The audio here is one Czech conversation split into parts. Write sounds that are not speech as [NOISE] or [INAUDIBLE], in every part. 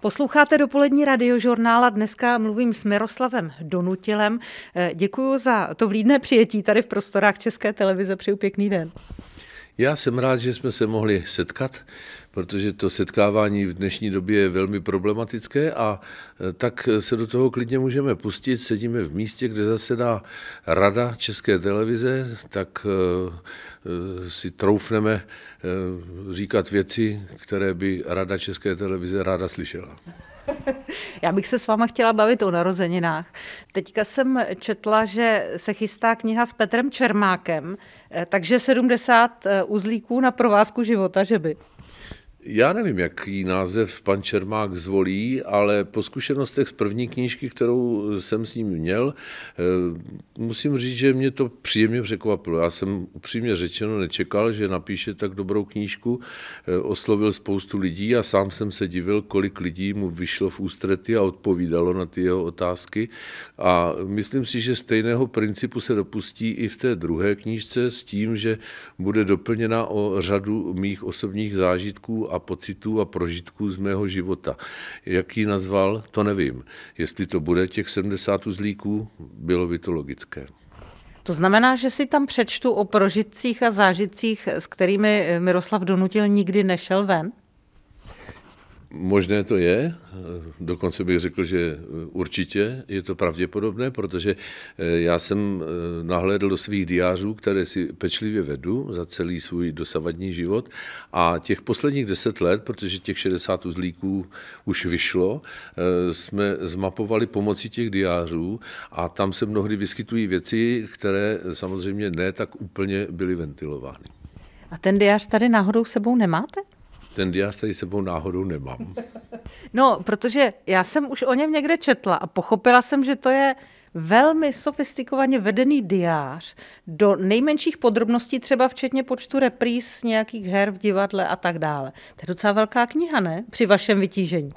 Posloucháte dopolední radiožurnála. Dneska mluvím s Miroslavem Donutilem. Eh, Děkuji za to vlídné přijetí tady v prostorách České televize. Přeju pěkný den. Já jsem rád, že jsme se mohli setkat, protože to setkávání v dnešní době je velmi problematické a e, tak se do toho klidně můžeme pustit. Sedíme v místě, kde zasedá Rada České televize, tak e, e, si troufneme říkat věci, které by Rada České televize ráda slyšela. [LAUGHS] Já bych se s váma chtěla bavit o narozeninách. Teďka jsem četla, že se chystá kniha s Petrem Čermákem, eh, takže 70 eh, uzlíků na provázku života, že by. Já nevím, jaký název pan Čermák zvolí, ale po zkušenostech z první knížky, kterou jsem s ním měl, eh, musím říct, že mě to příjemně překvapilo. Já jsem upřímně řečeno nečekal, že napíše tak dobrou knížku, eh, oslovil spoustu lidí a sám jsem se divil, kolik lidí mu vyšlo v ústrety a odpovídalo na ty jeho otázky. A myslím si, že stejného principu se dopustí i v té druhé knížce s tím, že bude doplněna o řadu mých osobních zážitků a pocitů a prožitků z mého života. Jak ji nazval, to nevím. Jestli to bude těch 70 uzlíků, bylo by to logické. To znamená, že si tam přečtu o prožitcích a zážitcích, s kterými Miroslav Donutil nikdy nešel ven? Možné to je, dokonce bych řekl, že určitě je to pravděpodobné, protože eh, já jsem eh, nahlédl do svých diářů, které si pečlivě vedu za celý svůj dosavadní život a těch posledních deset let, protože těch 60 uzlíků už vyšlo, eh, jsme zmapovali pomocí těch diářů a tam se mnohdy vyskytují věci, které samozřejmě ne tak úplně byly ventilovány. A ten diář tady náhodou sebou nemáte? ten diář tady sebou náhodou nemám. [LAUGHS] No, protože já jsem už o něm někde četla a pochopila jsem, že to je velmi sofistikovaně vedený diář do nejmenších podrobností, třeba včetně počtu repríz nějakých her v divadle a tak dále. To je docela velká kniha, ne? Při vašem vytížení.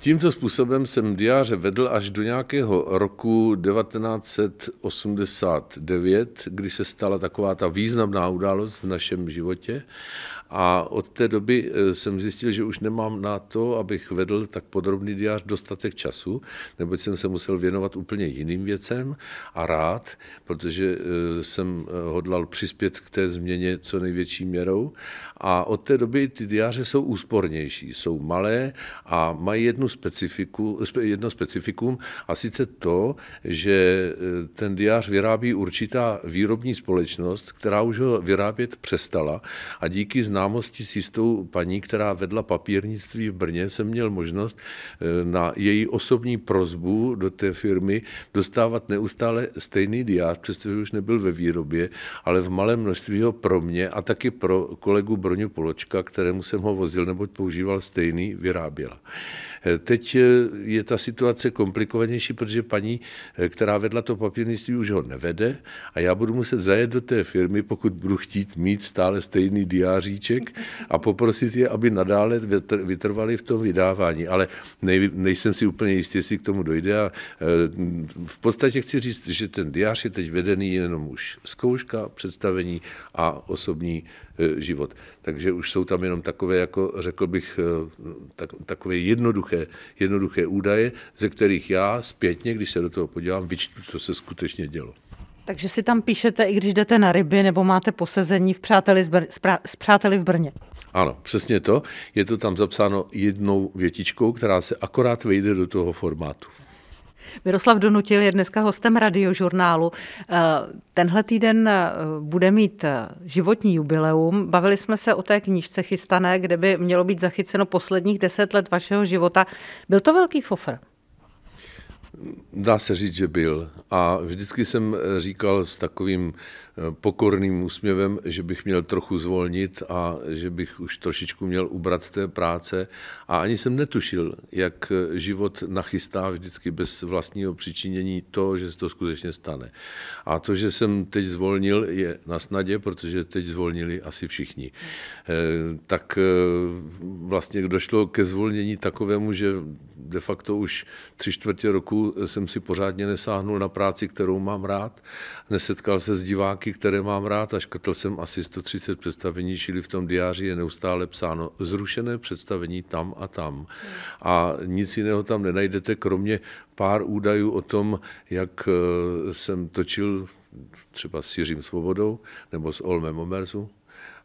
Tímto způsobem jsem diáře vedl až do nějakého roku 1989, kdy se stala taková ta významná událost v našem životě a od té doby eh, jsem zjistil, že už nemám na to, abych vedl tak podrobný diář dostatek času, neboť jsem se musel věnovat úplně jiným věcem a rád, protože eh, jsem eh, hodlal přispět k té změně co největší měrou a od té doby ty diáře jsou úspornější, jsou malé a mají jednu specifiku, jedno specifikum a sice to, že e, ten diář vyrábí určitá výrobní společnost, která už ho vyrábět přestala a díky známosti s jistou paní, která vedla papírnictví v Brně, jsem měl možnost e, na její osobní prozbu do té firmy dostávat neustále stejný diář, přestože už nebyl ve výrobě, ale v malém množství ho pro mě a taky pro kolegu zbroňu Poločka, kterému jsem ho vozil, neboť používal stejný, vyráběla. Eh, teď eh, je ta situace komplikovanější, protože paní, eh, která vedla to papírnictví, už ho nevede a já budu muset zajet do té firmy, pokud budu chtít mít stále stejný diáříček a poprosit je, aby nadále vytrvali v tom vydávání. Ale nej, nejsem si úplně jistý, jestli k tomu dojde a v podstatě chci říct, že ten diář je teď vedený jenom už zkouška, představení a osobní E, život. Takže už jsou tam jenom takové, jako řekl bych, e, tak, takové jednoduché, jednoduché údaje, ze kterých já zpětně, když se do toho podívám, vyčtu, co se skutečně dělo. Takže si tam píšete, i když jdete na ryby, nebo máte posezení v přáteli, Br- pra- s přáteli v Brně. Ano, přesně to. Je to tam zapsáno jednou větičkou, která se akorát vejde do toho formátu. Miroslav Donutil je dneska hostem radiožurnálu. Eh, tenhle týden eh, bude mít eh, životní jubileum. Bavili jsme se o té knížce chystané, kde by mělo být zachyceno posledních deset let vašeho života. Byl to velký fofr? Dá se říct, že byl. A vždycky jsem eh, říkal s takovým eh, pokorným úsměvem, že bych měl trochu zvolnit a že bych už trošičku měl ubrat té práce. A ani jsem netušil, jak eh, život nachystá vždycky bez vlastního přičinění to, že se to skutečně stane. A to, že jsem teď zvolnil, je na snadě, protože teď zvolnili asi všichni. Tak vlastně došlo ke zvolnění takovému, že de facto už tři čtvrtě roku jsem si pořádně nesáhnul na práci, kterou mám rád. Nesetkal se s diváky, které mám rád a škrtl jsem asi 130 představení, čili v tom diáři je neustále psáno zrušené představení tam a tam. A nic jiného tam nenajdete, kromě pár údajů o tom, jak eh, jsem točil třeba s Jiřím Svobodou nebo s Olmem Omerzu,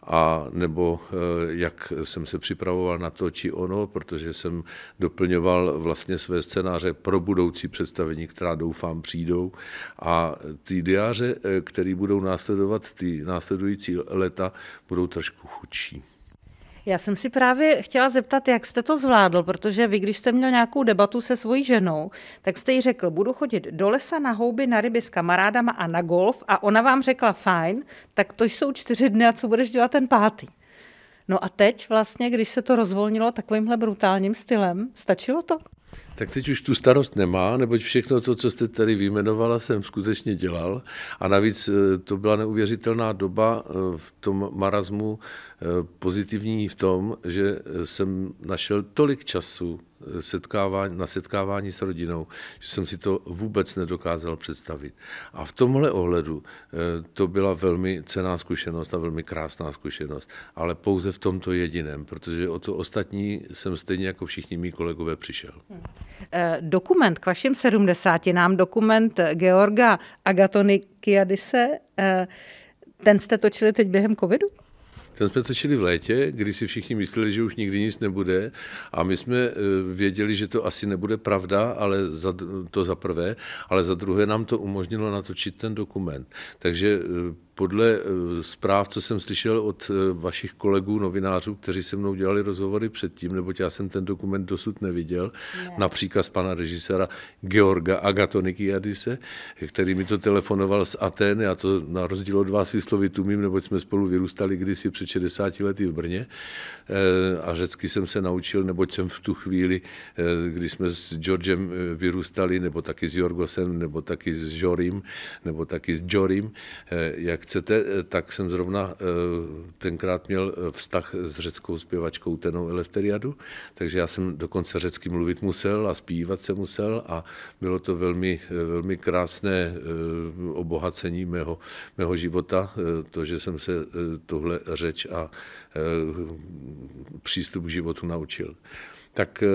a nebo eh, jak jsem se připravoval na to či ono, protože jsem doplňoval vlastně své scénáře pro budoucí představení, která doufám přijdou. A ty diáře, eh, které budou následovat, ty následující leta, budou trošku chudší. Já jsem si právě chtěla zeptat, jak jste to zvládl, protože vy, když jste měl nějakou debatu se svojí ženou, tak jste jí řekl, budu chodit do lesa na houby, na ryby s kamarádama a na golf a ona vám řekla fajn, tak to jsou čtyři dny a co budeš dělat ten pátý? No a teď vlastně, když se to rozvolnilo takovýmhle brutálním stylem, stačilo to? Tak teď už tu starost nemá, neboť všechno to, co jste tady vyjmenovala, jsem skutečně dělal. A navíc eh, to byla neuvěřitelná doba eh, v tom marazmu Eh, pozitivní v tom, že jsem našel tolik času eh, setkávání, na setkávání s rodinou, že jsem si to vůbec nedokázal představit. A v tomhle ohledu eh, to byla velmi cená zkušenost a velmi krásná zkušenost, ale pouze v tomto jediném, protože o to ostatní jsem stejně jako všichni mý kolegové přišel. Hmm. Dokument k vašim 70. nám dokument Georga Agatonikiadise, ten jste točili teď během covidu? Ten jsme točili v létě, kdy si všichni mysleli, že už nikdy nic nebude a my jsme eh, věděli, že to asi nebude pravda, ale za, to za prvé, ale za druhé nám to umožnilo natočit ten dokument. Takže eh, podle eh, zpráv, co jsem slyšel od eh, vašich kolegů, novinářů, kteří se mnou dělali rozhovory předtím, neboť já jsem ten dokument dosud neviděl, ne. například z pana režisera Georga Agatonikiadise, který mi to telefonoval z Aten, já to na rozdíl od vás vyslovit umím, neboť jsme spolu vyrůstali kdysi před 60 lety v Brně eh, a řecky jsem se naučil, neboť jsem v tu chvíli, kdy jsme s Georgem vyrůstali, nebo taky s Jorgosem, nebo taky s Jorim, nebo taky s Jorim, jak chcete, eh, tak jsem zrovna eh, tenkrát měl eh, vztah s řeckou zpěvačkou Tenou Elefteriadu, takže já jsem dokonce řecky mluvit musel a zpívat se musel a bylo to velmi, velmi krásné obohacení mého, mého života, to, že jsem se tohle řeč a přístup k životu naučil tak eh,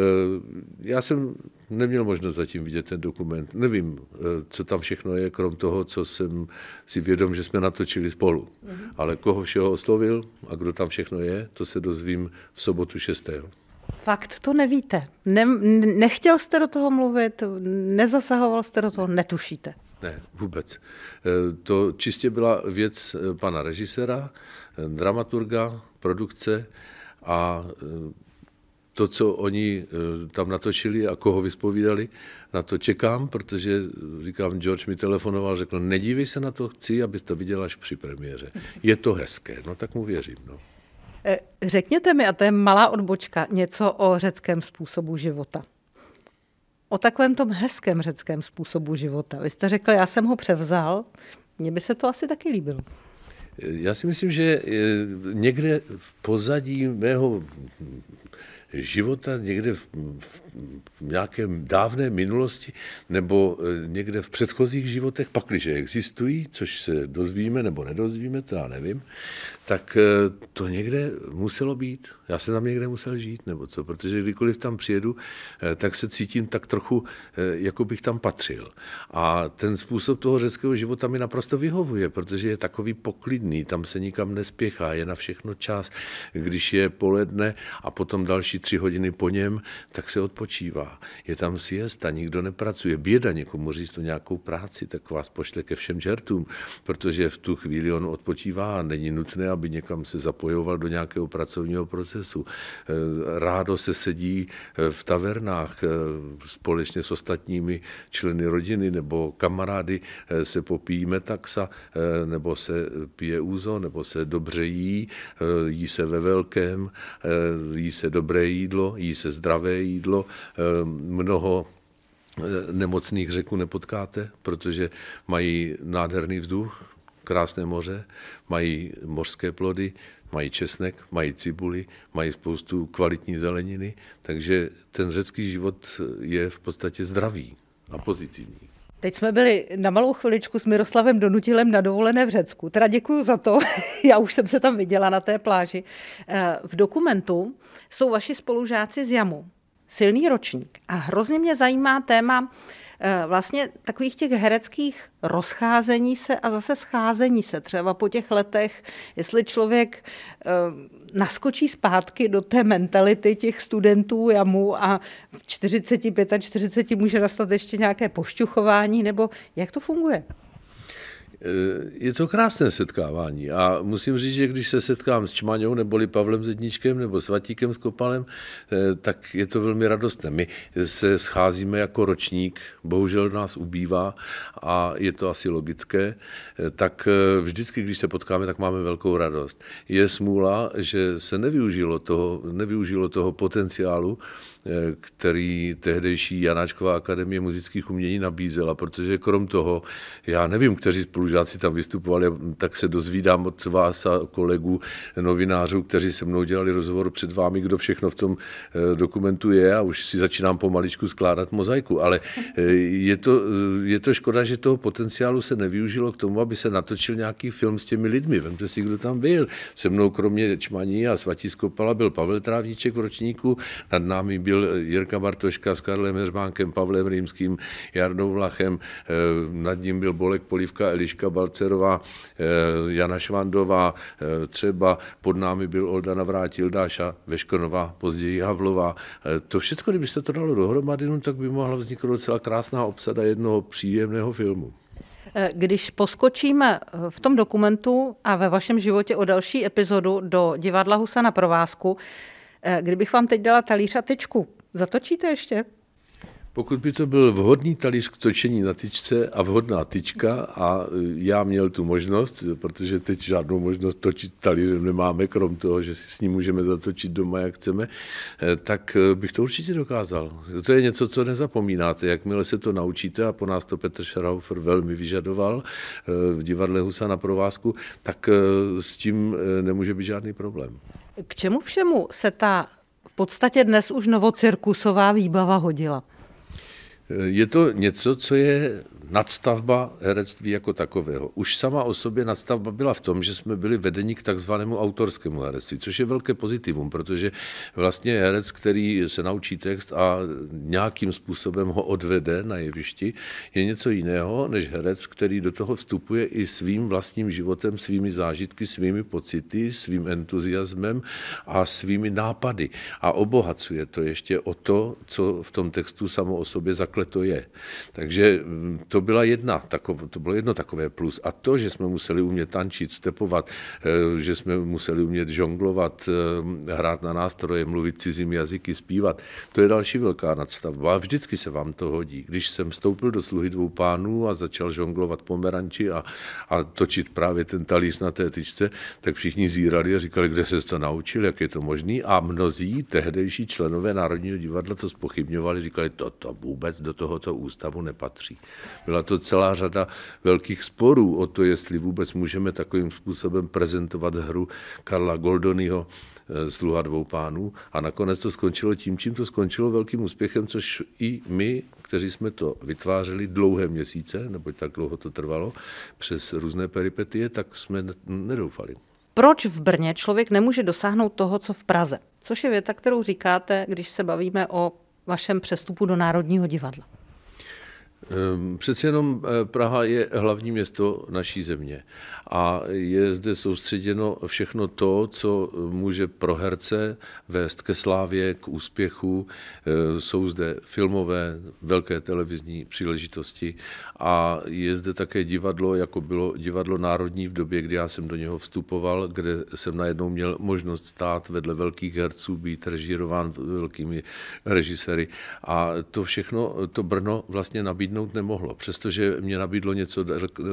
já jsem neměl možnost zatím vidět ten dokument. Nevím, eh, co tam všechno je, krom toho, co jsem si vědom, že jsme natočili spolu. Mm-hmm. Ale koho všeho oslovil a kdo tam všechno je, to se dozvím v sobotu 6. Fakt to nevíte. Ne, nechtěl jste do toho mluvit, nezasahoval jste do toho, netušíte. Ne, vůbec. Eh, to čistě byla věc pana režiséra, dramaturga, produkce a to, co oni eh, tam natočili a koho vyspovídali, na to čekám, protože eh, říkám, George mi telefonoval, řekl, nedívej se na to, chci, abys to viděl až při premiéře. Je to hezké, no tak mu věřím. No. Eh, řekněte mi, a to je malá odbočka, něco o řeckém způsobu života. O takovém tom hezkém řeckém způsobu života. Vy jste řekl, já jsem ho převzal, mně by se to asi taky líbilo. Já si myslím, že někde v pozadí mého života někde v, v nějaké dávné minulosti nebo eh, někde v předchozích životech, pakliže existují, což se dozvíme nebo nedozvíme, to já nevím, tak eh, to někde muselo být. Já jsem tam někde musel žít nebo co, protože kdykoliv tam přijedu, eh, tak se cítím tak trochu, jako bych tam patřil. A ten způsob toho řeckého života mi naprosto vyhovuje, protože je takový poklidný, tam se nikam nespěchá, je na všechno čas, když je poledne a potom další tři hodiny po něm, tak se odpočívá. Je tam siesta, nikdo nepracuje. Běda někomu říct tu nějakou práci, tak vás pošle ke všem žertům, protože v tu chvíli on odpočívá a není nutné, aby někam se zapojoval do nějakého pracovního procesu. E, rádo se sedí e, v tavernách e, společně s ostatními členy rodiny nebo kamarády, se popíjí taxa, nebo se pije úzo, nebo se dobře jí, jí se ve velkém, jí se dobré jídlo, jí se zdravé jídlo, eh, mnoho eh, nemocných Řeků nepotkáte, protože mají nádherný vzduch, krásné moře, mají mořské plody, mají česnek, mají cibuli, mají spoustu kvalitní zeleniny, takže ten řecký život je v podstatě zdravý a pozitivní. Teď jsme byli na malou chviličku s Miroslavem Donutilem na dovolené v Řecku. Teda děkuji za to, [LAUGHS] já už jsem se tam viděla na té pláži. Eh, v dokumentu jsou vaši spolužáci z JAMu, silný ročník. A hrozně mě zajímá téma Eh, vlastně takových těch hereckých rozcházení se a zase scházení se třeba po těch letech, jestli člověk eh, naskočí zpátky do té mentality těch studentů jamu a v 45 a 40 může nastat ještě nějaké pošťuchování, nebo jak to funguje? Eh, je to krásné setkávání a musím říct, že když se setkám s Čmaňou, neboli Pavlem Zedničkem, nebo s Vatíkem, s Kopalem, eh, tak je to velmi radostné. My se scházíme jako ročník, bohužel nás ubývá a je to asi logické, eh, tak vždycky, když se potkáme, tak máme velkou radost. Je smůla, že se nevyužilo toho, nevyužilo toho potenciálu, Eh, který tehdejší Janáčková akademie muzických umění nabízela, protože krom toho, já nevím, kteří spolužáci tam vystupovali, tak se dozvídám od vás a kolegů novinářů, kteří se mnou dělali rozhovor před vámi, kdo všechno v tom eh, dokumentu je a už si začínám pomaličku skládat mozaiku, ale eh, je to, je to škoda, že toho potenciálu se nevyužilo k tomu, aby se natočil nějaký film s těmi lidmi. Vemte si, kdo tam byl. Se mnou kromě Čmaní a Svatí Skopala byl Pavel Trávníček v ročníku, nad námi byl chodil Jirka Bartoška s Karlem Heřbánkem, Pavlem Rýmským, Jarnou Vlachem, eh, nad ním byl Bolek Polivka, Eliška Balcerová, eh, Jana Švandová, eh, třeba pod námi byl Olda Navrátil, Dáša Veškonová, později Havlová. To všechno, kdybyste to dalo dohromady, no, tak by mohla vzniknout docela krásná obsada jednoho příjemného filmu. Když poskočíme v tom dokumentu a ve vašem životě o další epizodu do divadla Husa na provázku, Eh, kdybych vám teď dala talíř a tečku, zatočíte ještě? Pokud by to byl vhodný talíř k točení na tyčce a vhodná tyčka a eh, já měl tu možnost, protože teď žádnou možnost točit talířem nemáme, krom toho, že si s ním můžeme zatočit doma, jak chceme, eh, tak bych to určitě dokázal. To je něco, co nezapomínáte. Jakmile se to naučíte, a po nás to Petr Šaraufer velmi vyžadoval v divadle Husa na provázku, tak s tím nemůže být žádný problém. K čemu všemu se ta v podstatě dnes už novocirkusová výbava hodila? Je to něco, co je nadstavba herectví jako takového. Už sama o sobě nadstavba byla v tom, že jsme byli vedeni k takzvanému autorskému herectví, což je velké pozitivum, protože vlastně herec, který se naučí text a nějakým způsobem ho odvede na jevišti, je něco jiného než herec, který do toho vstupuje i svým vlastním životem, svými zážitky, svými pocity, svým entuziasmem a svými nápady. A obohacuje to ještě o to, co v tom textu samo o sobě zakleto je. Takže mm, to to, byla jedna, takov, to bylo jedno takové plus. A to, že jsme museli umět tančit, stepovat, eh, že jsme museli umět žonglovat, eh, hrát na nástroje, mluvit cizím jazyky, zpívat, to je další velká nadstavba. A vždycky se vám to hodí. Když jsem vstoupil do sluhy dvou pánů a začal žonglovat pomeranči a, a točit právě ten talíř na té tyčce, tak všichni zírali a říkali, kde se to naučil, jak je to možný. A mnozí tehdejší členové Národního divadla to spochybňovali, říkali, to, to vůbec do tohoto ústavu nepatří. Byla to celá řada velkých sporů o to, jestli vůbec můžeme takovým způsobem prezentovat hru Karla Goldonyho eh, sluha dvou pánů a nakonec to skončilo tím, čím to skončilo velkým úspěchem, což i my, kteří jsme to vytvářeli dlouhé měsíce, neboť tak dlouho to trvalo, přes různé peripetie, tak jsme nedoufali. Proč v Brně člověk nemůže dosáhnout toho, co v Praze? Což je věta, kterou říkáte, když se bavíme o vašem přestupu do Národního divadla. Ehm, Přece jenom eh, Praha je hlavní město naší země a je zde soustředěno všechno to, co může pro herce vést ke slávě, k úspěchu. Eh, jsou zde filmové, velké televizní příležitosti a je zde také divadlo, jako bylo divadlo národní v době, kdy já jsem do něho vstupoval, kde jsem najednou měl možnost stát vedle velkých herců, být režírován velkými režiséry. A to všechno, to Brno vlastně nabídnou nabídnout nemohlo, přestože mě nabídlo něco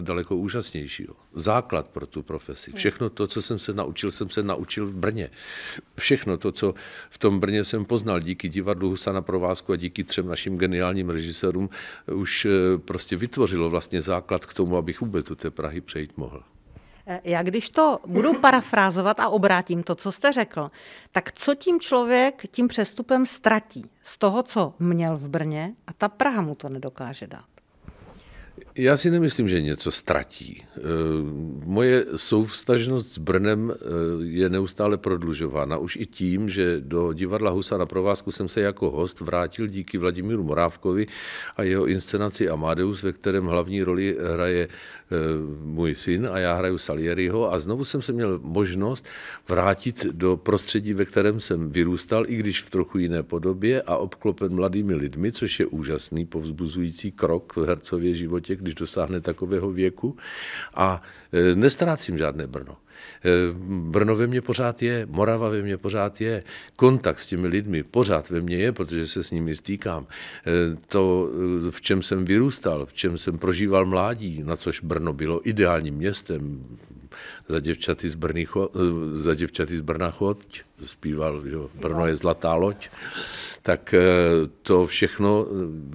daleko, úžasnějšího. Základ pro tu profesi. Všechno to, co jsem se naučil, jsem se naučil v Brně. Všechno to, co v tom Brně jsem poznal díky divadlu Husa na provázku a díky třem našim geniálním režisérům, už eh, prostě vytvořilo vlastně základ k tomu, abych vůbec do té Prahy přejít mohl. Eh, já když to budu [LAUGHS] parafrázovat a obrátím to, co jste řekl, tak co tím člověk tím přestupem ztratí z toho, co měl v Brně a ta Praha mu to nedokáže dát? Já si nemyslím, že něco ztratí. Eh, moje souvstažnost s Brnem eh, je neustále prodlužována. Už i tím, že do divadla Husa na provázku jsem se jako host vrátil díky Vladimíru Morávkovi a jeho inscenaci Amadeus, ve kterém hlavní roli hraje eh, můj syn a já hraju Salieriho a znovu jsem se měl možnost vrátit do prostředí, ve kterém jsem vyrůstal, i když v trochu jiné podobě a obklopen mladými lidmi, což je úžasný, povzbuzující krok v hercově životě, když dosáhne takového věku. A e, nestrácím žádné Brno. E, Brno ve mně pořád je, Morava ve mně pořád je, kontakt s těmi lidmi pořád ve mně je, protože se s nimi stýkám. E, to, v čem jsem vyrůstal, v čem jsem prožíval mládí, na což Brno bylo ideálním městem, za děvčaty z, Brny, za děvčaty z Brna chodť, zpíval že Brno je zlatá loď, tak eh, to všechno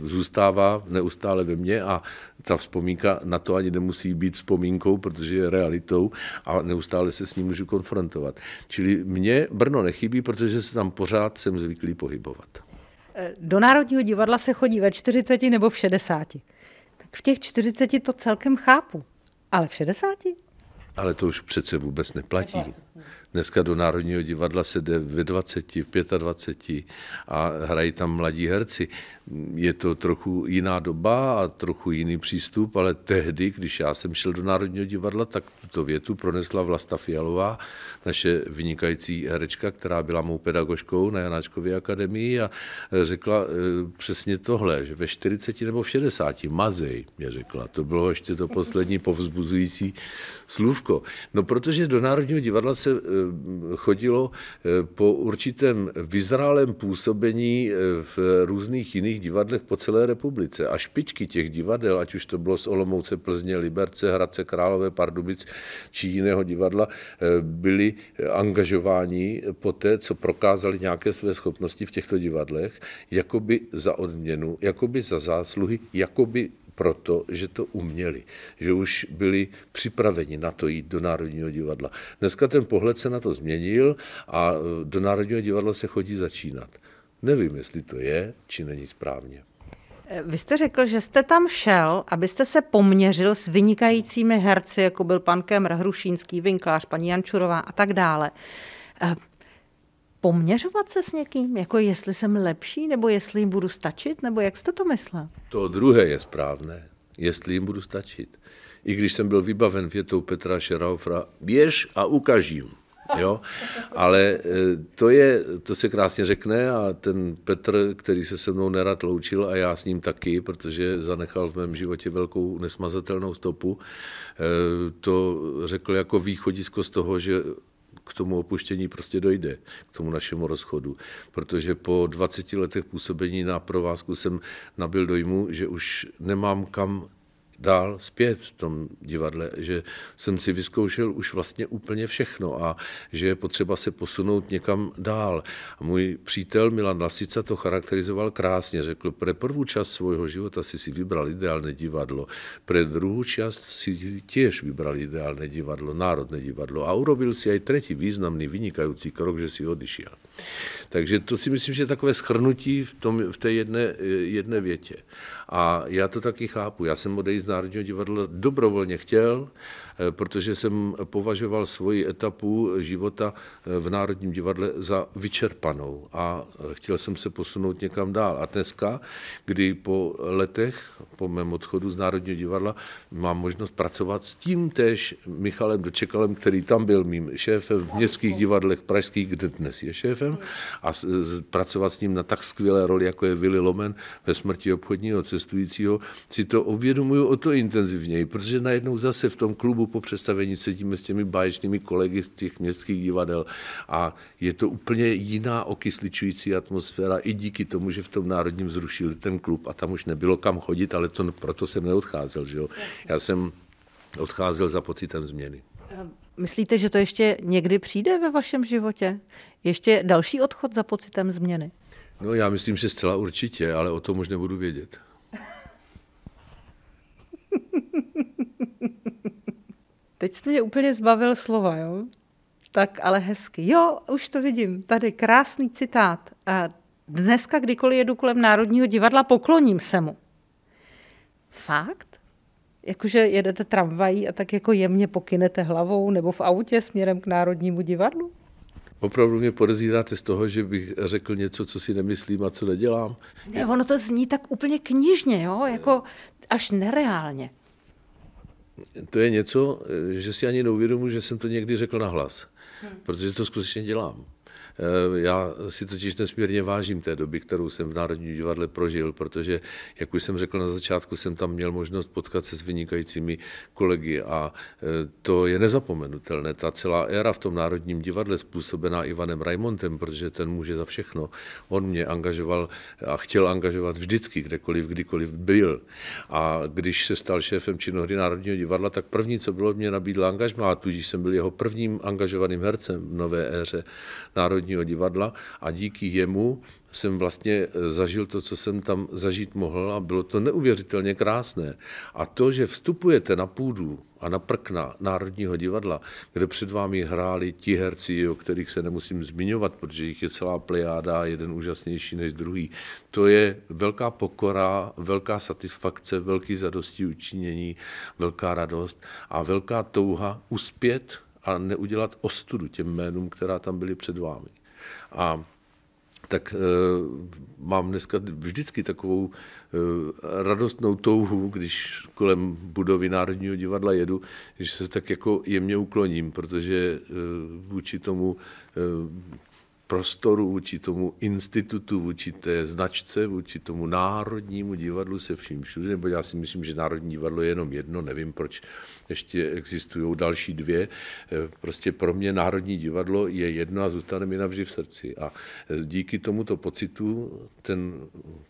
eh, zůstává neustále ve mně a ta vzpomínka na to ani nemusí být vzpomínkou, protože je realitou a neustále se s ním můžu konfrontovat. Čili mě Brno nechybí, protože se tam pořád jsem zvyklý pohybovat. Eh, do Národního divadla se chodí ve 40 nebo v 60. Tak v těch 40 to celkem chápu, ale v 60? Ale to už přece vůbec neplatí. Dneska do Národního divadla se jde ve 20, v 25 a hrají tam mladí herci. Je to trochu jiná doba a trochu jiný přístup, ale tehdy, když já jsem šel do Národního divadla, tak tuto větu pronesla Vlasta Fialová, naše vynikající herečka, která byla mou pedagoškou na Janáčkově akademii a e, řekla e, přesně tohle, že ve 40 nebo v 60 mazej, mě řekla. To bylo ještě to poslední povzbuzující slůvko. No protože do Národního divadla se eh, chodilo eh, po určitém vyzrálém působení eh, v různých jiných divadlech po celé republice. A špičky těch divadel, ať už to bylo z Olomouce, Plzně, Liberce, Hradce Králové, Pardubic či jiného divadla, byli angažováni po té, co prokázali nějaké své schopnosti v těchto divadlech, jakoby za odměnu, jakoby za zásluhy, jakoby proto, že to uměli, že už byli připraveni na to jít do Národního divadla. Dneska ten pohled se na to změnil a e, do Národního divadla se chodí začínat. Nevím, jestli to je, či není správně. E, vy jste řekl, že jste tam šel, abyste se poměřil s vynikajícími herci, jako byl pan Kemr, Hrušínský, Vinklář, paní Jančurová a tak dále. E, poměřovat se s někým? Jako jestli jsem lepší, nebo jestli jim budu stačit, nebo jak jste to myslel? To druhé je správné, jestli jim budu stačit. I když jsem byl vybaven větou Petra Šeraufra, běž a ukaž jim. Jo? Ale e, to, je, to se krásně řekne a ten Petr, který se se mnou nerad loučil a já s ním taky, protože zanechal v mém životě velkou nesmazatelnou stopu, e, to řekl jako východisko z toho, že k tomu opuštění prostě dojde, k tomu našemu rozchodu. Protože po 20 letech působení na provázku jsem nabil dojmu, že už nemám kam dál zpět v tom divadle, že jsem si vyzkoušel už vlastně úplně všechno a že je potřeba se posunout někam dál. A můj přítel Milan Lasica to charakterizoval krásně, řekl, pro první čas svého života si si vybral ideální divadlo, pre druhou část si těž vybral ideální divadlo, národné divadlo a urobil si aj třetí významný vynikající krok, že si odišel. Takže to si myslím, že je takové schrnutí v, tom, v té jedné, jedné větě. A já to taky chápu. Já jsem odejít z Národního divadla dobrovolně chtěl, Eh, protože jsem považoval svoji etapu života eh, v Národním divadle za vyčerpanou a eh, chtěl jsem se posunout někam dál. A dneska, kdy po letech, po mém odchodu z Národního divadla, mám možnost pracovat s tím též Michalem Dočekalem, který tam byl mým šéfem v městských divadlech pražských, kde dnes je šéfem, a pracovat s ním na tak skvělé roli, jako je Vili Lomen ve smrti obchodního cestujícího, si to uvědomuju o to intenzivněji, protože najednou zase v tom klubu dobu po představení sedíme s těmi báječnými kolegy z těch městských divadel a je to úplně jiná okysličující atmosféra i díky tomu, že v tom Národním zrušili ten klub a tam už nebylo kam chodit, ale to, proto jsem neodcházel. Že jo? Já jsem odcházel za pocitem změny. Myslíte, že to ještě někdy přijde ve vašem životě? Ještě další odchod za pocitem změny? No já myslím, že zcela určitě, ale o tom už nebudu vědět. Teď jste mě úplně zbavil slova, jo? Tak ale hezky. Jo, už to vidím. Tady krásný citát. Dneska, kdykoliv jedu kolem Národního divadla, pokloním se mu. Fakt? Jakože jedete tramvají a tak jako jemně pokynete hlavou nebo v autě směrem k Národnímu divadlu? Opravdu mě podezíráte z toho, že bych řekl něco, co si nemyslím a co nedělám. Ne, ono to zní tak úplně knižně, jo? Jako až nereálně to je něco, eh, že si ani neuvědomuji, že jsem to někdy řekl nahlas, hmm. protože to skutečně dělám. Eh, já si totiž nesmírně vážím té doby, kterou jsem v Národním divadle prožil, protože, jak už jsem řekl na začátku, jsem tam měl možnost potkat se s vynikajícími kolegy a eh, to je nezapomenutelné. Ta celá éra v tom Národním divadle způsobená Ivanem Raimontem, protože ten může za všechno. On mě angažoval a chtěl angažovat vždycky, kdekoliv, kdykoliv byl. A když se stal šéfem činohry Národního divadla, tak první, co bylo, mě nabídl angažmá, tudíž jsem byl jeho prvním angažovaným hercem v nové éře Národního Národního divadla a díky jemu jsem vlastně eh, zažil to, co jsem tam zažít mohl a bylo to neuvěřitelně krásné. A to, že vstupujete na půdu a na prkna Národního divadla, kde před vámi hráli ti herci, o kterých se nemusím zmiňovat, protože jich je celá plejáda, jeden úžasnější než druhý, to je velká pokora, velká satisfakce, velký zadosti učinění, velká radost a velká touha uspět a neudělat ostudu těm jménům, která tam byly před vámi. A tak e, mám dneska vždycky takovou e, radostnou touhu, když kolem budovy Národního divadla jedu, že se tak jako jemně ukloním, protože e, vůči tomu e, prostoru, vůči tomu institutu, vůči té značce, vůči tomu národnímu divadlu se vším všude, nebo já si myslím, že národní divadlo je jenom jedno, nevím, proč ještě existují další dvě. E, prostě pro mě národní divadlo je jedno a zůstane mi navždy v srdci. A e, díky tomuto pocitu ten,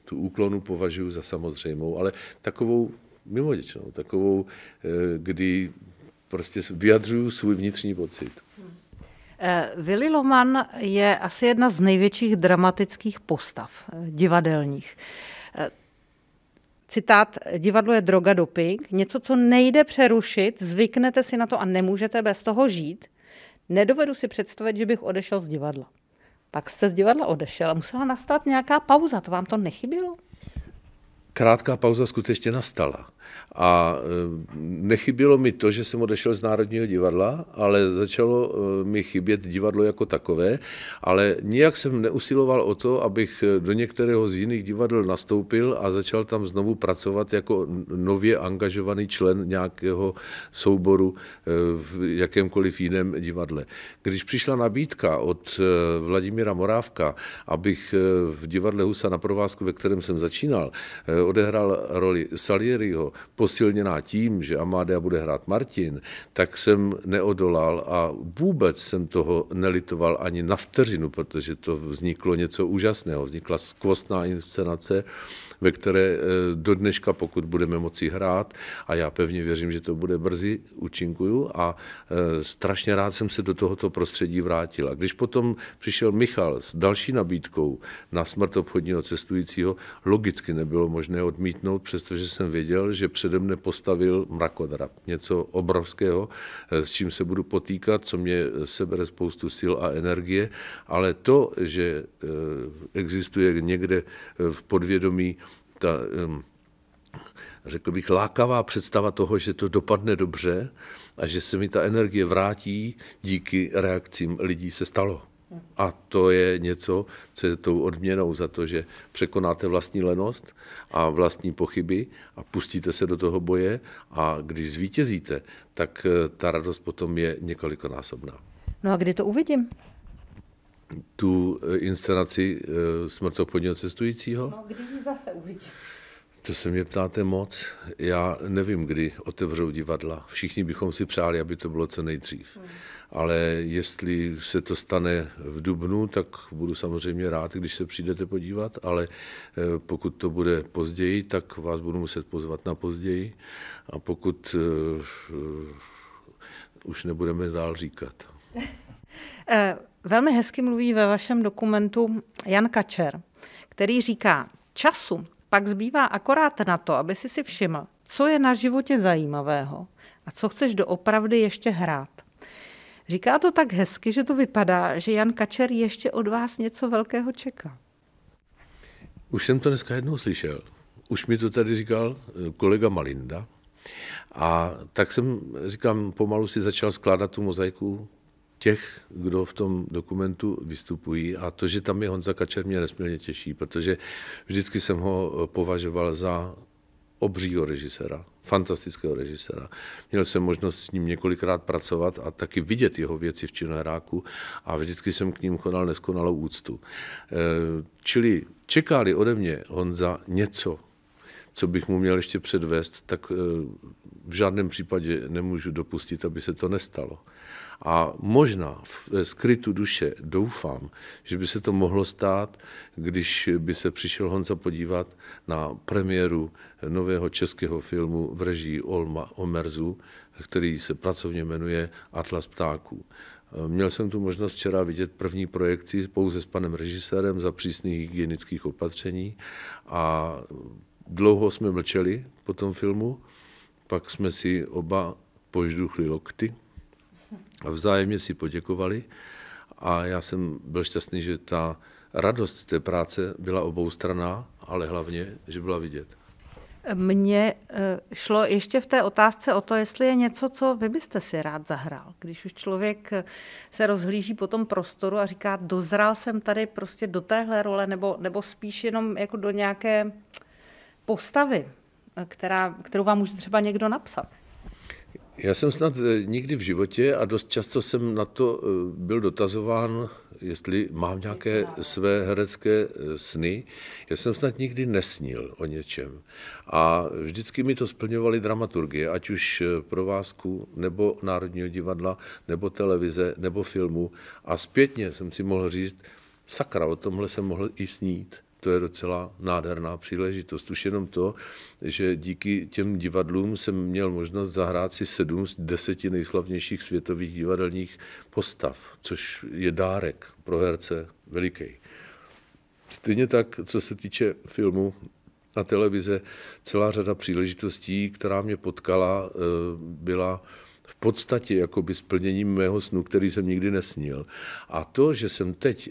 tu úklonu považuji za samozřejmou, ale takovou mimoděčnou, takovou, e, kdy prostě vyjadřuju svůj vnitřní pocit. Vili eh, Loman je asi jedna z největších dramatických postav eh, divadelních. Eh, citát, divadlo je droga, doping, něco, co nejde přerušit, zvyknete si na to a nemůžete bez toho žít. Nedovedu si představit, že bych odešel z divadla. Pak jste z divadla odešel a musela nastat nějaká pauza, to vám to nechybilo? Krátká pauza skutečně nastala. A eh, nechybilo mi to, že jsem odešel z Národního divadla, ale začalo eh, mi chybět divadlo jako takové, ale nijak jsem neusiloval o to, abych eh, do některého z jiných divadel nastoupil a začal tam znovu pracovat jako nově angažovaný člen nějakého souboru v jakémkoliv jiném divadle. Když přišla nabídka od Vladimíra Morávka, abych v divadle Husa na provázku, ve kterém jsem začínal, odehrál roli Salieriho, posilněná tím, že Amádia bude hrát Martin, tak jsem neodolal a vůbec jsem toho nelitoval ani na vteřinu, protože to vzniklo něco úžasného. Vznikla skvostná inscenace, ve které eh, do dneška, pokud budeme moci hrát, a já pevně věřím, že to bude brzy, účinkuju a eh, strašně rád jsem se do tohoto prostředí vrátil. A když potom přišel Michal s další nabídkou na smrt obchodního cestujícího, logicky nebylo možné odmítnout, přestože jsem věděl, že přede mne postavil mrakodrap, něco obrovského, eh, s čím se budu potýkat, co mě sebere spoustu sil a energie, ale to, že existuje někde v podvědomí ta, řekl bych, lákavá představa toho, že to dopadne dobře a že se mi ta energie vrátí díky reakcím lidí se stalo. A to je něco, co je tou odměnou za to, že překonáte vlastní lenost a vlastní pochyby a pustíte se do toho boje a když zvítězíte, tak eh, ta radost potom je několikonásobná. No a kdy to uvidím? tu eh, inscenaci eh, Smrtopodního cestujícího? No, kdy ji zase uvidíme? To se mě ptáte moc. Já nevím, kdy otevřou divadla. Všichni bychom si přáli, aby to bylo co nejdřív. Hmm. Ale jestli se to stane v Dubnu, tak budu samozřejmě rád, když se přijdete podívat, ale eh, pokud to bude později, tak vás budu muset pozvat na později. A pokud uh, už nebudeme dál říkat velmi hezky mluví ve vašem dokumentu Jan Kačer, který říká, času pak zbývá akorát na to, aby si si všiml, co je na životě zajímavého a co chceš doopravdy ještě hrát. Říká to tak hezky, že to vypadá, že Jan Kačer ještě od vás něco velkého čeká. Už jsem to dneska jednou slyšel. Už mi to tady říkal eh, kolega Malinda. A tak jsem, říkám, pomalu si začal skládat tu mozaiku těch, kdo v tom dokumentu vystupují. A to, že tam je Honza Kačer, mě nesmírně těší, protože vždycky jsem ho eh, považoval za obřího režisera, fantastického režisera. Měl jsem možnost s ním několikrát pracovat a taky vidět jeho věci v činohráku a vždycky jsem k ním konal neskonalou úctu. Eh, čili čekali ode mě Honza něco, co bych mu měl ještě předvést, tak eh, v žádném případě nemůžu dopustit, aby se to nestalo. A možná v skrytu duše doufám, že by se to mohlo stát, když by se přišel Honza podívat na premiéru nového českého filmu v režii Olma Omerzu, který se pracovně jmenuje Atlas ptáků. Eh, měl jsem tu možnost včera vidět první projekci pouze s panem režisérem za přísných hygienických opatření a Dlouho jsme mlčeli po tom filmu, pak jsme si oba požduchli lokty a vzájemně si poděkovali. A já jsem byl šťastný, že ta radost z té práce byla straná, ale hlavně, že byla vidět. Mně eh, šlo ještě v té otázce o to, jestli je něco, co vy byste si rád zahrál. Když už člověk eh, se rozhlíží po tom prostoru a říká, dozrál jsem tady prostě do téhle role, nebo, nebo spíš jenom jako do nějaké postavy, která, kterou vám může třeba někdo napsat? Já jsem snad eh, nikdy v životě a dost často jsem na to eh, byl dotazován, jestli mám nějaké své herecké eh, sny. Já jsem snad nikdy nesnil o něčem. A vždycky mi to splňovaly dramaturgie, ať už provázku, nebo Národního divadla, nebo televize, nebo filmu. A zpětně jsem si mohl říct, sakra, o tomhle jsem mohl i snít to je docela nádherná příležitost. Už jenom to, že díky těm divadlům jsem měl možnost zahrát si sedm z deseti nejslavnějších světových divadelních postav, což je dárek pro herce veliký. Stejně tak, co se týče filmu a televize, celá řada příležitostí, která mě potkala, eh, byla podstatě jakoby splněním mého snu, který jsem nikdy nesnil. A to, že jsem teď e,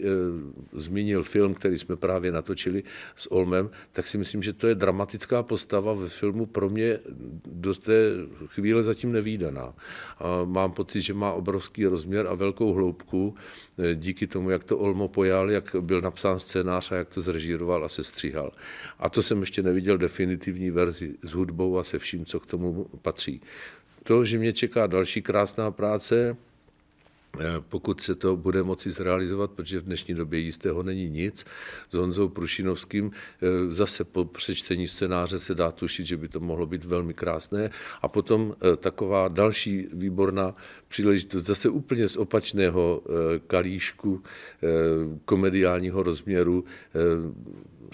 zmínil film, který jsme právě natočili s Olmem, tak si myslím, že to je dramatická postava ve filmu pro mě do té chvíle zatím nevýdaná. A mám pocit, že má obrovský rozměr a velkou hloubku e, díky tomu, jak to Olmo pojal, jak byl napsán scénář a jak to zrežíroval a se stříhal. A to jsem ještě neviděl definitivní verzi s hudbou a se vším, co k tomu patří to, že mě čeká další krásná práce, eh, pokud se to bude moci zrealizovat, protože v dnešní době jistého není nic, s Honzou Prušinovským eh, zase po přečtení scénáře se dá tušit, že by to mohlo být velmi krásné. A potom eh, taková další výborná příležitost, zase úplně z opačného kalíšku komediálního rozměru,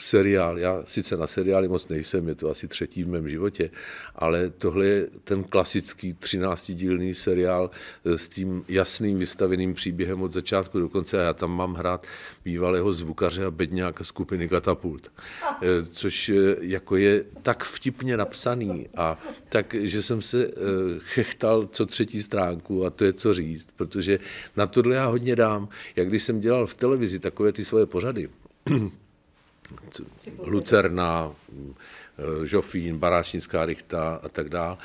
seriál, já sice na seriály moc nejsem, je to asi třetí v mém životě, ale tohle je ten klasický 13-dílný seriál s tím jasným vystaveným příběhem od začátku do konce a já tam mám hrát bývalého zvukaře a bedňáka skupiny Katapult, ah. eh, což eh, jako je tak vtipně napsaný a tak, že jsem se eh, chechtal co třetí stránku a to je co říct, protože na tohle já hodně dám. Jak když jsem dělal v televizi takové ty svoje pořady, Lucerna, Žofín, Barášnická rychta a tak dále.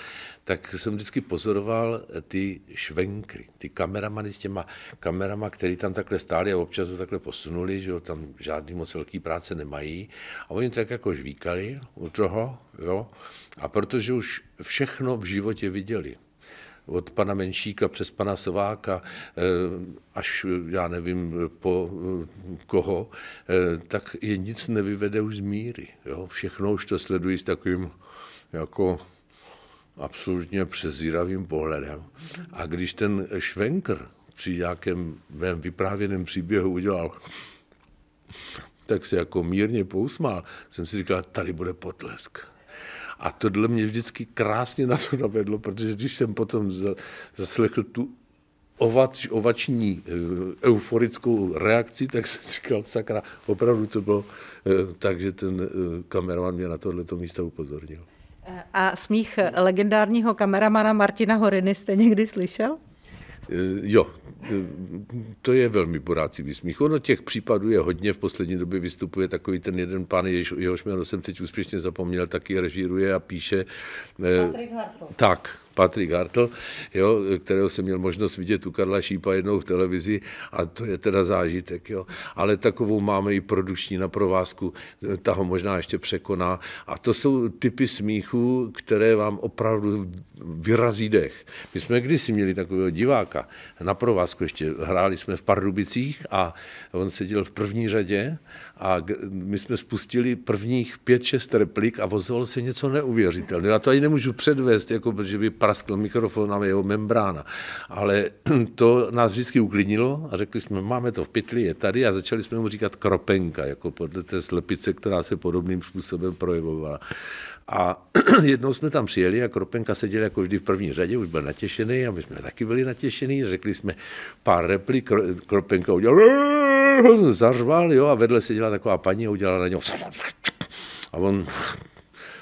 tak jsem vždycky pozoroval ty švenkry, ty kameramany s těma kamerama, který tam takhle stáli a občas ho takhle posunuli, že jo, tam žádný moc velký práce nemají a oni tak jako žvíkali u toho, jo, a protože už všechno v životě viděli, od pana Menšíka přes pana Sováka eh, až, já nevím, po eh, koho, eh, tak je nic nevyvede už z míry. Jo? Všechno už to sledují s takovým jako absolutně přezíravým pohledem. A když ten Švenkr při nějakém mém vyprávěném příběhu udělal tak se jako mírně pousmál. Jsem si říkal, tady bude potlesk. A tohle mě vždycky krásně na to [LAUGHS] navedlo, protože když jsem potom zaslechl tu ovač, ovační eh, euforickou reakci, tak jsem říkal, sakra, opravdu to bylo eh, tak, že ten eh, kameraman mě na to místo upozornil. A smích legendárního kameramana Martina Horiny jste někdy slyšel? Eh, jo, eh, to je velmi borácí výsmích. Ono těch případů je hodně. V poslední době vystupuje takový ten jeden pán, jehož jméno jsem teď úspěšně zapomněl, taky režíruje a píše. Eh, Patrik Hartl. Tak, Patrik Hartl, jo, kterého jsem měl možnost vidět u Karla Šípa jednou v televizi a to je teda zážitek. Jo. Ale takovou máme i produční na provázku, ta ho možná ještě překoná. A to jsou typy smíchů, které vám opravdu vyrazí dech. My jsme kdysi měli takového diváka na provázku, ještě hráli jsme v Pardubicích a on seděl v první řadě a my jsme spustili prvních pět, šest replik a ozvalo se něco neuvěřitelného. Já to ani nemůžu předvést, jako, protože by praskl mikrofon a jeho membrána. Ale [CLEARS THROAT] to nás vždycky uklidnilo a řekli jsme, máme to v pytli, je tady a začali jsme mu říkat kropenka, jako podle té slepice, která se podobným způsobem projevovala. A [CLEARS THROAT] jednou jsme tam přijeli a Kropenka seděl jako vždy v první řadě, už byl natěšený a my jsme taky byli natěšený, řekli jsme pár replik, Kropenka udělal zařval, jo, a vedle seděla taková paní a udělala na něho a on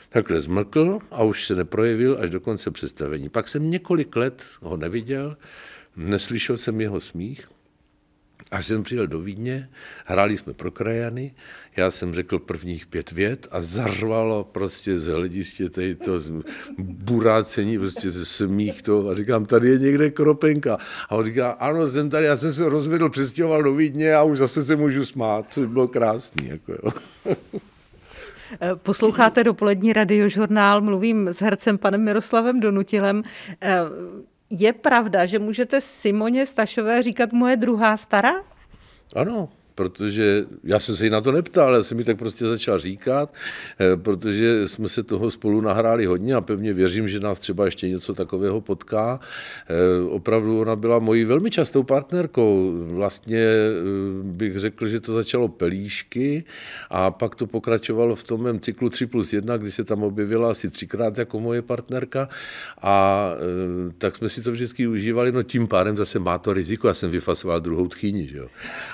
takhle zmlkl a už se neprojevil až do konce představení. Pak jsem několik let ho neviděl, neslyšel jsem jeho smích, Až jsem přijel do Vídně, hráli jsme pro krajany, já jsem řekl prvních pět vět a zařvalo prostě z hlediště tady to burácení, prostě ze smích to a říkám, tady je někde kropenka. A on říká, ano, jsem tady, já jsem se rozvedl, přestěhoval do Vídně a už zase se můžu smát, což bylo krásný. Jako jo. [LAUGHS] Eh, posloucháte dopolední radiožurnál, mluvím s hercem panem Miroslavem Donutilem. Eh, je pravda, že můžete Simoně Stašové říkat moje druhá stará? Ano, protože já jsem se jí na to neptal, ale jsem mi tak prostě začal říkat, eh, protože jsme se toho spolu nahráli hodně a pevně věřím, že nás třeba ještě něco takového potká. Eh, opravdu ona byla mojí velmi častou partnerkou. Vlastně eh, bych řekl, že to začalo pelíšky a pak to pokračovalo v tom mém cyklu 3 plus 1, kdy se tam objevila asi třikrát jako moje partnerka a tak jsme si to vždycky užívali, no tím pádem zase má to riziko, já jsem vyfasoval druhou tchýni, že jo.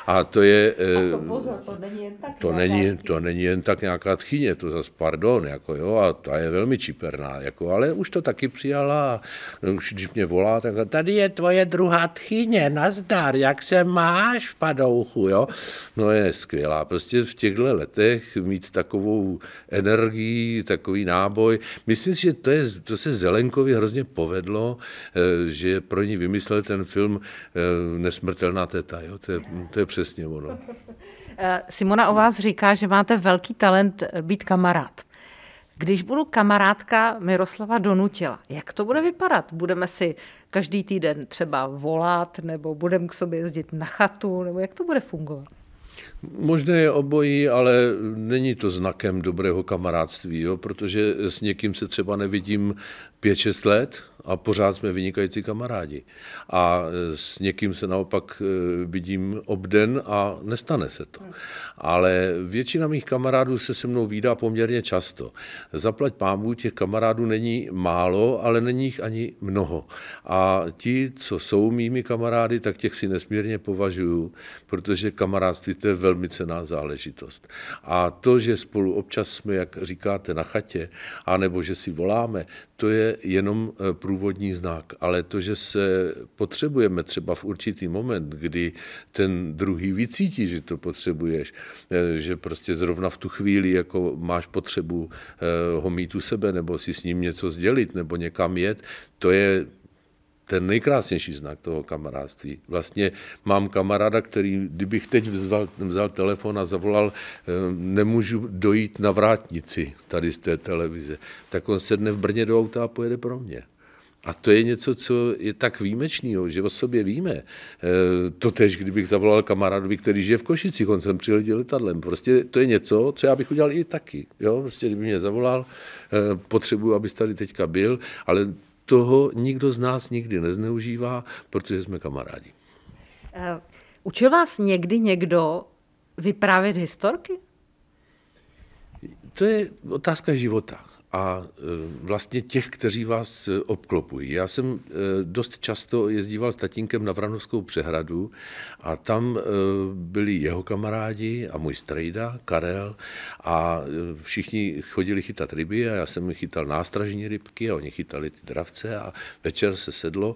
A to je Eh, to pozor, to není jen tak. To není, to není jen tak nějaká tchyně, to zase pardon, jako jo, a ta je velmi čiperná, jako, ale už to taky přijala. No, už když mě volá, tak tady je tvoje druhá tchyně, nazdar, jak se máš, padouchu, jo. No je skvělá, prostě v těchto letech mít takovou energii, takový náboj. Myslím si, že to, je, to se Zelenkovi hrozně povedlo, eh, že pro ní vymyslel ten film eh, Nesmrtelná teta, jo, to je, to je přesně ono. Eh, Simona o vás říká, že máte velký talent eh, být kamarád. Když budu kamarádka Miroslava Donutila, jak to bude vypadat? Budeme si každý týden třeba volat, nebo budeme k sobě jezdit na chatu, nebo jak to bude fungovat? Možné je obojí, ale není to znakem dobrého kamarádství, jo? protože s někým se třeba nevidím 5-6 let, a pořád jsme vynikající kamarádi. A e, s někým se naopak e, vidím obden a nestane se to. Ale většina mých kamarádů se se mnou výdá poměrně často. Zaplať pámbu, těch kamarádů není málo, ale není jich ani mnoho. A ti, co jsou mými kamarády, tak těch si nesmírně považuju, protože kamarádství to je velmi cená záležitost. A to, že spolu občas jsme, jak říkáte, na chatě, anebo že si voláme, to je jenom eh, průvodní znak. Ale to, že se potřebujeme třeba v určitý moment, kdy ten druhý vycítí, že to potřebuješ, eh, že prostě zrovna v tu chvíli jako máš potřebu eh, ho mít u sebe nebo si s ním něco sdělit nebo někam jet, to je ten nejkrásnější znak toho kamarádství. Vlastně mám kamaráda, který, kdybych teď vzal, vzal telefon a zavolal, eh, nemůžu dojít na vrátnici tady z té televize, tak on sedne v Brně do auta a pojede pro mě. A to je něco, co je tak výjimečného, že o sobě víme. Eh, to tež, kdybych zavolal kamarádovi, který žije v Košicích, on sem přiletěl letadlem. Prostě to je něco, co já bych udělal i taky. Jo? Prostě kdyby mě zavolal, eh, potřebuju, abys tady teďka byl, ale toho nikdo z nás nikdy nezneužívá, protože jsme kamarádi. Uh, učil vás někdy někdo vyprávět historky? To je otázka života a e, vlastně těch, kteří vás e, obklopují. Já jsem e, dost často jezdíval s tatínkem na Vranovskou přehradu a tam byli jeho kamarádi a můj strejda, Karel a všichni chodili chytat ryby a já jsem chytal nástražní rybky a oni chytali ty dravce a večer se sedlo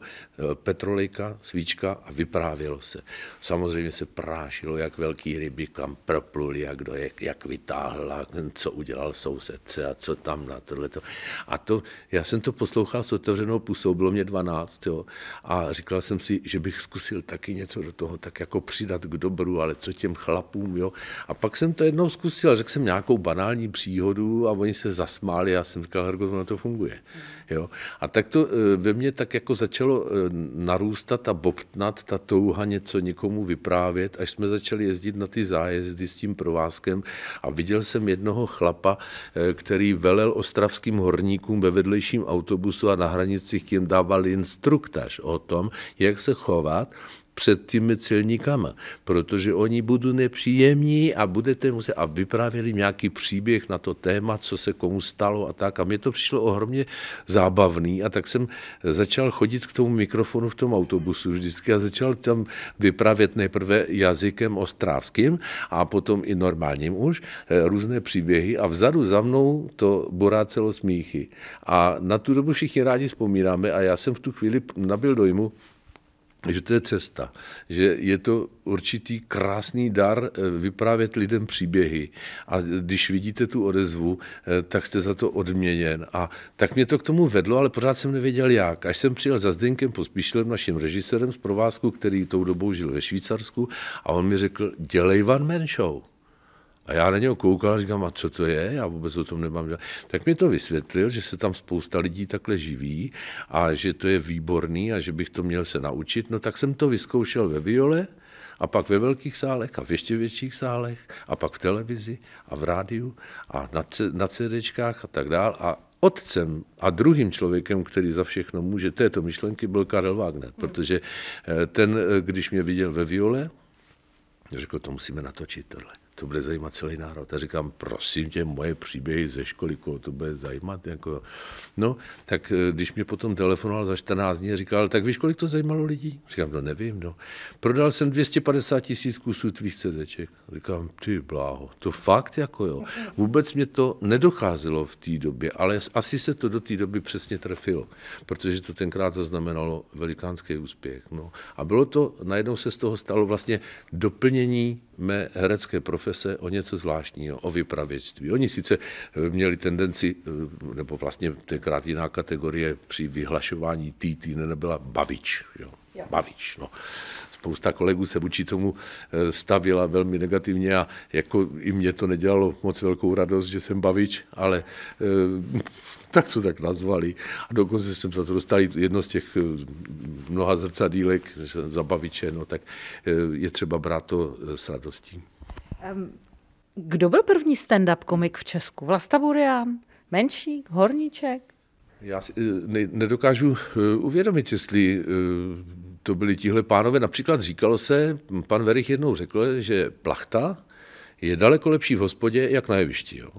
petrolejka, svíčka a vyprávělo se. Samozřejmě se prášilo, jak velký ryby kam propluli jak do jak jak vytáhla, co udělal sousedce a co tam na to tohleto. A to, já jsem to poslouchal s otevřenou pusou, bylo mě 12, jo, a říkal jsem si, že bych zkusil taky něco do toho, tak jako přidat k dobru, ale co těm chlapům, jo. A pak jsem to jednou zkusil, řekl jsem nějakou banální příhodu a oni se zasmáli, já jsem říkal, Hergo, na to funguje, jo. A tak to eh, ve mně tak jako začalo eh, narůstat a bobtnat ta touha něco někomu vyprávět, až jsme začali jezdit na ty zájezdy s tím provázkem a viděl jsem jednoho chlapa, eh, který velel o ostravským horníkům ve vedlejším autobusu a na hranicích jim dával instruktaž o tom, jak se chovat před těmi celníkama, protože oni budou nepříjemní a budete muset, a vyprávěli nějaký příběh na to téma, co se komu stalo a tak. A mně to přišlo ohromně zábavný a tak jsem začal chodit k tomu mikrofonu v tom autobusu vždycky a začal tam vyprávět nejprve jazykem ostrávským a potom i normálním už eh, různé příběhy a vzadu za mnou to borácelo smíchy. A na tu dobu všichni rádi vzpomínáme a já jsem v tu chvíli nabil dojmu, že to je cesta, že je to určitý krásný dar eh, vyprávět lidem příběhy a když vidíte tu odezvu, eh, tak jste za to odměněn. A tak mě to k tomu vedlo, ale pořád jsem nevěděl jak. Až jsem přijel za Zdenkem Pospíšilem, naším režisérem z provázku, který tou dobou žil ve Švýcarsku a on mi řekl, dělej One Man Show. A já na něho koukal a říkám, a co to je? Já vůbec o tom nemám. Tak mi to vysvětlil, že se tam spousta lidí takhle živí a že to je výborný a že bych to měl se naučit. No tak jsem to vyzkoušel ve Viole a pak ve velkých sálech a v ještě větších sálech a pak v televizi a v rádiu a na, na CDčkách a tak dál. A otcem a druhým člověkem, který za všechno může této myšlenky, byl Karel Wagner, protože eh, ten, eh, když mě viděl ve Viole, řekl, to musíme natočit tohle to bude zajímat celý národ. A říkám, prosím tě, moje příběhy ze školy, koho to bude zajímat. Jako. No, tak eh, když mě potom telefonoval za 14 dní, říkal, tak víš, kolik to zajímalo lidí? Říkám, no nevím, no. Prodal jsem 250 tisíc kusů tvých CDček. Říkám, ty bláho, to fakt jako jo. Vůbec mě to nedocházelo v té době, ale asi se to do té doby přesně trefilo, protože to tenkrát zaznamenalo velikánský úspěch. No. A bylo to, najednou se z toho stalo vlastně doplnění mé herecké profese o něco zvláštního, o vypravěčství. Oni sice eh, měli tendenci, eh, nebo vlastně tenkrát jiná kategorie při vyhlašování TT nebyla bavič. jo. Bavič, no spousta kolegů se vůči tomu eh, stavila velmi negativně a jako i mě to nedělalo moc velkou radost, že jsem bavič, ale [LAUGHS] tak to tak nazvali. A dokonce jsem za to dostal jedno z těch eh, mnoha zrcadílek, že jsem zabaviče, no tak eh, je třeba brát to eh, s radostí. Kdo byl první stand-up komik v Česku? Vlasta Burian? Menšík? Horníček? Já si ne, nedokážu uvědomit, jestli to byli tihle pánové. Například říkalo se, pan Verich jednou řekl, že plachta je daleko lepší v hospodě, jak na jevišti. Jo?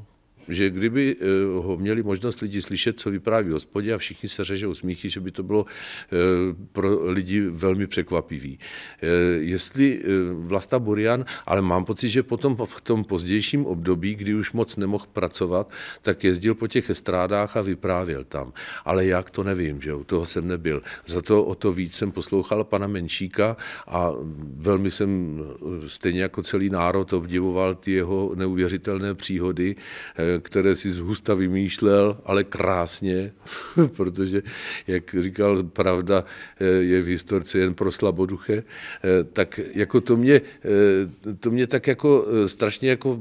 že kdyby eh, ho měli možnost lidi slyšet, co vypráví hospodě a všichni se řežou smíchy, že by to bylo eh, pro lidi velmi překvapivý. Eh, jestli Vlasta Burian, ale mám pocit, že potom v tom pozdějším období, kdy už moc nemohl pracovat, tak jezdil po těch estrádách a vyprávěl tam. Ale jak to nevím, že u toho jsem nebyl. Za to o to víc jsem poslouchal pana Menšíka a velmi jsem stejně jako celý národ obdivoval ty jeho neuvěřitelné příhody, které si zhusta vymýšlel, ale krásně, [LAUGHS] protože, jak říkal, pravda eh, je v historce jen pro slaboduché, eh, tak jako to mě, eh, to mě tak jako strašně jako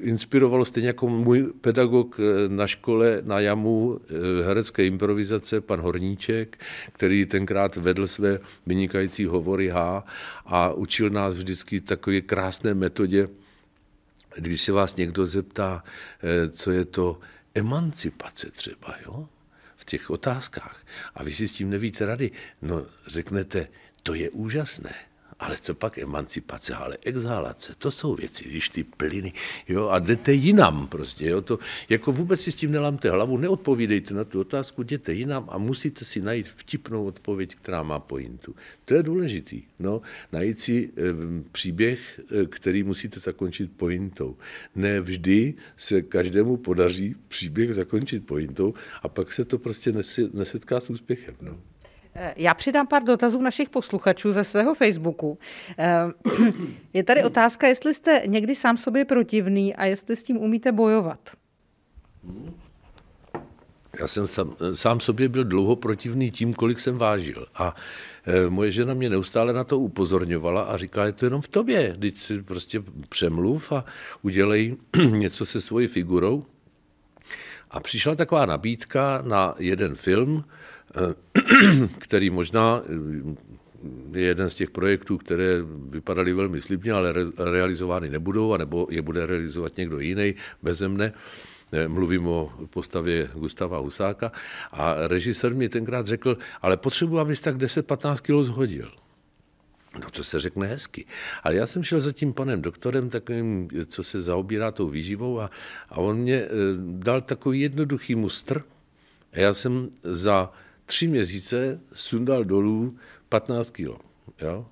inspirovalo, stejně jako můj pedagog na škole na jamu herecké improvizace, pan Horníček, který tenkrát vedl své vynikající hovory H a učil nás vždycky takové krásné metodě, když se vás někdo zeptá, eh, co je to emancipace třeba, jo? v těch otázkách, a vy si s tím nevíte rady, no řeknete, to je úžasné. Ale co pak emancipace, ale exhalace, to jsou věci, když ty plyny, jo, a jdete jinam prostě, jo, to, jako vůbec si s tím nelámte hlavu, neodpovídejte na tu otázku, jděte jinam a musíte si najít vtipnou odpověď, která má pointu. To je důležitý, no, najít si e, příběh, e, který musíte zakončit pointou. Ne vždy se každému podaří příběh zakončit pointou a pak se to prostě nese, nesetká s úspěchem, no. Eh, já přidám pár dotazů našich posluchačů ze svého Facebooku. Eh, [CLEARS THROAT] je tady otázka, jestli jste někdy sám sobě protivný a jestli s tím umíte bojovat. Já jsem sám, eh, sám sobě byl dlouho protivný tím, kolik jsem vážil. A moje žena mě neustále na to upozorňovala a říká, je to jenom v tobě. Teď si prostě přemluv a udělej [CLEARS THROAT] něco se svojí figurou. A přišla taková nabídka na jeden film, Eh, [CLEARS THROAT] který možná eh, je jeden z těch projektů, které vypadaly velmi slibně, ale re, realizovány nebudou, anebo je bude realizovat někdo jiný beze mne. Eh, mluvím o postavě Gustava Husáka. A režisér mi tenkrát řekl, ale potřebuji, abys tak 10-15 kilo zhodil. No to se řekne hezky. Ale já jsem šel za tím panem doktorem, takovým, co se zaobírá tou výživou a, a on mě dal takový jednoduchý mustr. A já jsem za tři měsíce sundal dolů 15 kilo. Jo?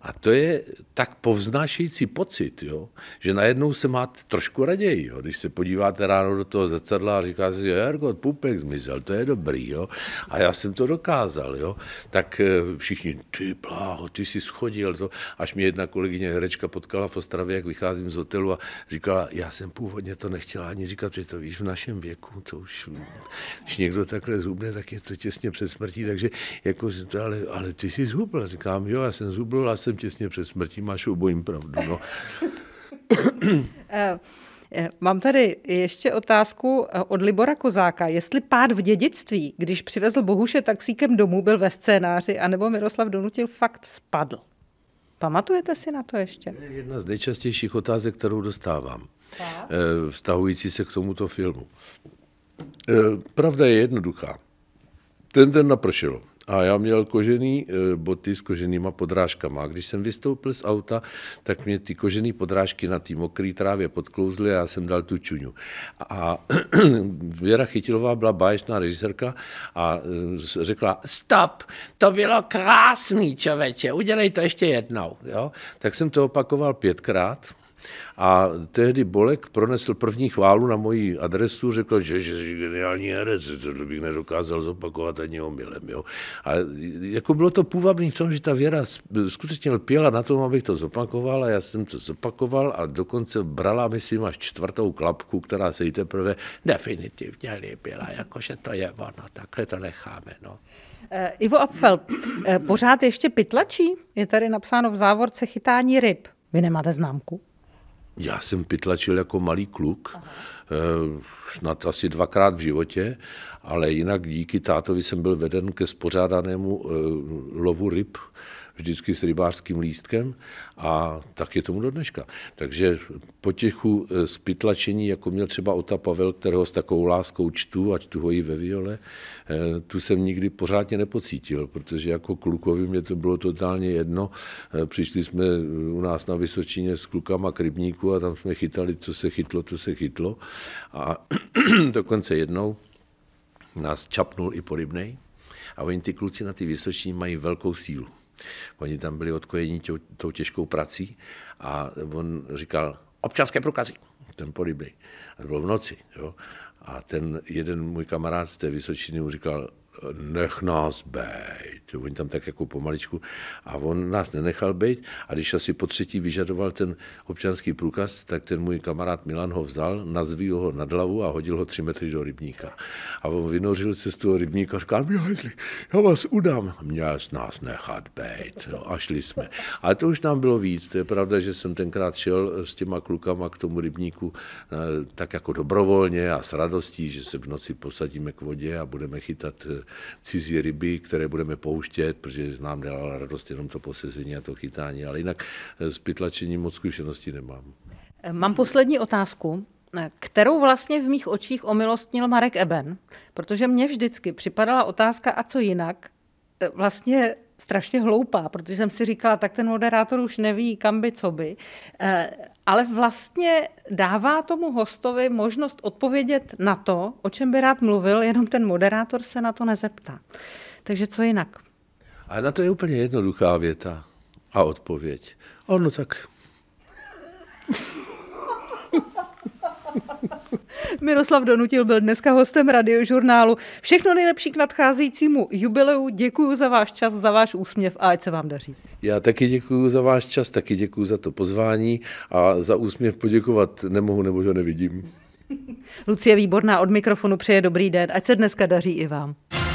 A to je tak povznášející pocit, jo, že najednou se máte trošku raději. Jo. Když se podíváte ráno do toho zrcadla a říkáte si, Jarko, pupek zmizel, to je dobrý. Jo. A já jsem to dokázal. Jo. Tak eh, všichni, ty bláho, ty jsi schodil. To. Až mě jedna kolegyně herečka potkala v Ostravě, jak vycházím z hotelu a říkala, já jsem původně to nechtěla ani říkat, že to víš v našem věku, to už, když někdo takhle zhubne, tak je to těsně před smrtí, takže jako, ale, ale ty jsi zhubl. Říkám, jo, já jsem zhubl, a jsem těsně před smrtí, máš obojím pravdu. No. Eh, eh, mám tady ještě otázku eh, od Libora Kozáka. Jestli pád v dědictví, když přivezl Bohuše taxíkem domů, byl ve scénáři, anebo Miroslav Donutil fakt spadl? Pamatujete si na to ještě? Jedna z nejčastějších otázek, kterou dostávám, tak. vztahující se k tomuto filmu. Pravda je jednoduchá. Ten den napršelo a já měl kožený eh, boty s koženýma podrážkama. A když jsem vystoupil z auta, tak mě ty kožený podrážky na té mokré trávě podklouzly a já jsem dal tu čuňu. A [CLEARS THROAT] Věra Chytilová byla báječná režisérka a eh, řekla, stop, to bylo krásný, čoveče, udělej to ještě jednou. Jo? Tak jsem to opakoval pětkrát a tehdy Bolek pronesl první chválu na moji adresu, řekl, že, že jsi geniální herec, to bych nedokázal zopakovat ani omylem. Jo. A jako bylo to půvabný v tom, že ta věra skutečně lpěla na tom, abych to zopakoval a já jsem to zopakoval a dokonce brala, myslím, až čtvrtou klapku, která se jí teprve definitivně líbila, jakože to je ono, takhle to necháme. No. Uh, Ivo Apfel, uh, pořád ještě pytlačí? Je tady napsáno v závorce chytání ryb. Vy nemáte známku? Já jsem pytlačil jako malý kluk, Aha. Eh, snad asi dvakrát v životě, ale jinak díky tátovi jsem byl veden ke spořádanému eh, lovu ryb vždycky s rybářským lístkem a tak je tomu do dneška. Takže eh, z spytlačení, jako měl třeba Ota Pavel, kterého s takovou láskou čtu, ať tu hojí ve Viole, eh, tu jsem nikdy pořádně nepocítil, protože jako klukovi mě to bylo totálně jedno. Eh, přišli jsme u nás na Vysočině s klukama k rybníku a tam jsme chytali, co se chytlo, to se chytlo. A [CLEARS THROAT] dokonce jednou nás čapnul i porybnej. A oni ty kluci na ty vysoční mají velkou sílu. Oni tam byli odkojeni tě, tou těžkou prací a on říkal, občanské průkazy, ten poryblej. A to bylo v noci. Jo? A ten jeden můj kamarád z té Vysočiny mu říkal, nech nás být. Oni tam tak jako pomaličku. A on nás nenechal být. A když asi po třetí vyžadoval ten občanský průkaz, tak ten můj kamarád Milan ho vzal, nazvíl ho nad hlavu a hodil ho tři metry do rybníka. A on vynořil se z toho rybníka a říkal, já vás udám. Měl z nás nechat být. No, a šli jsme. Ale to už nám bylo víc. To je pravda, že jsem tenkrát šel s těma klukama k tomu rybníku eh, tak jako dobrovolně a s radostí, že se v noci posadíme k vodě a budeme chytat eh, cizí ryby, které budeme pouštět, protože nám dělala radost jenom to posezení a to chytání, ale jinak eh, s pytlačením moc zkušeností nemám. Eh, mám poslední otázku eh, kterou vlastně v mých očích omilostnil Marek Eben, protože mně vždycky připadala otázka, a co jinak, vlastně strašně hloupá, protože jsem si říkala, tak ten moderátor už neví, kam by, co by ale vlastně dává tomu hostovi možnost odpovědět na to, o čem by rád mluvil, jenom ten moderátor se na to nezeptá. Takže co jinak? A na to je úplně jednoduchá věta a odpověď. Ono tak [LAUGHS] Miroslav Donutil byl dneska hostem radiožurnálu. Všechno nejlepší k nadcházejícímu jubileu. Děkuji za váš čas, za váš úsměv a ať se vám daří. Já taky děkuji za váš čas, taky děkuji za to pozvání a za úsměv poděkovat nemohu, nebo ho nevidím. [LAUGHS] Lucie Výborná od mikrofonu přeje dobrý den, ať se dneska daří i vám.